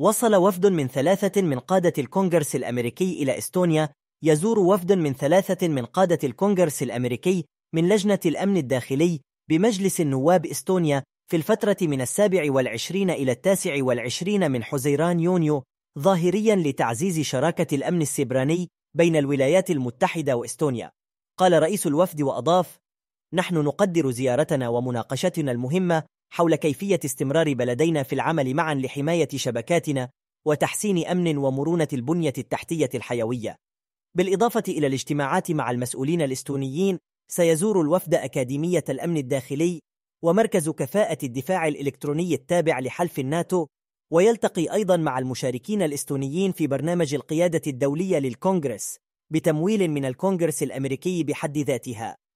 وصل وفد من ثلاثة من قادة الكونغرس الأمريكي إلى إستونيا يزور وفد من ثلاثة من قادة الكونغرس الأمريكي من لجنة الأمن الداخلي بمجلس النواب إستونيا في الفترة من السابع والعشرين إلى التاسع والعشرين من حزيران يونيو ظاهريا لتعزيز شراكة الأمن السبراني بين الولايات المتحدة وإستونيا قال رئيس الوفد وأضاف نحن نقدر زيارتنا ومناقشتنا المهمة حول كيفية استمرار بلدينا في العمل معا لحماية شبكاتنا وتحسين أمن ومرونة البنية التحتية الحيوية. بالإضافة إلى الاجتماعات مع المسؤولين الاستونيين، سيزور الوفد أكاديمية الأمن الداخلي ومركز كفاءة الدفاع الإلكتروني التابع لحلف الناتو، ويلتقي أيضا مع المشاركين الاستونيين في برنامج القيادة الدولية للكونغرس بتمويل من الكونغرس الأمريكي بحد ذاتها.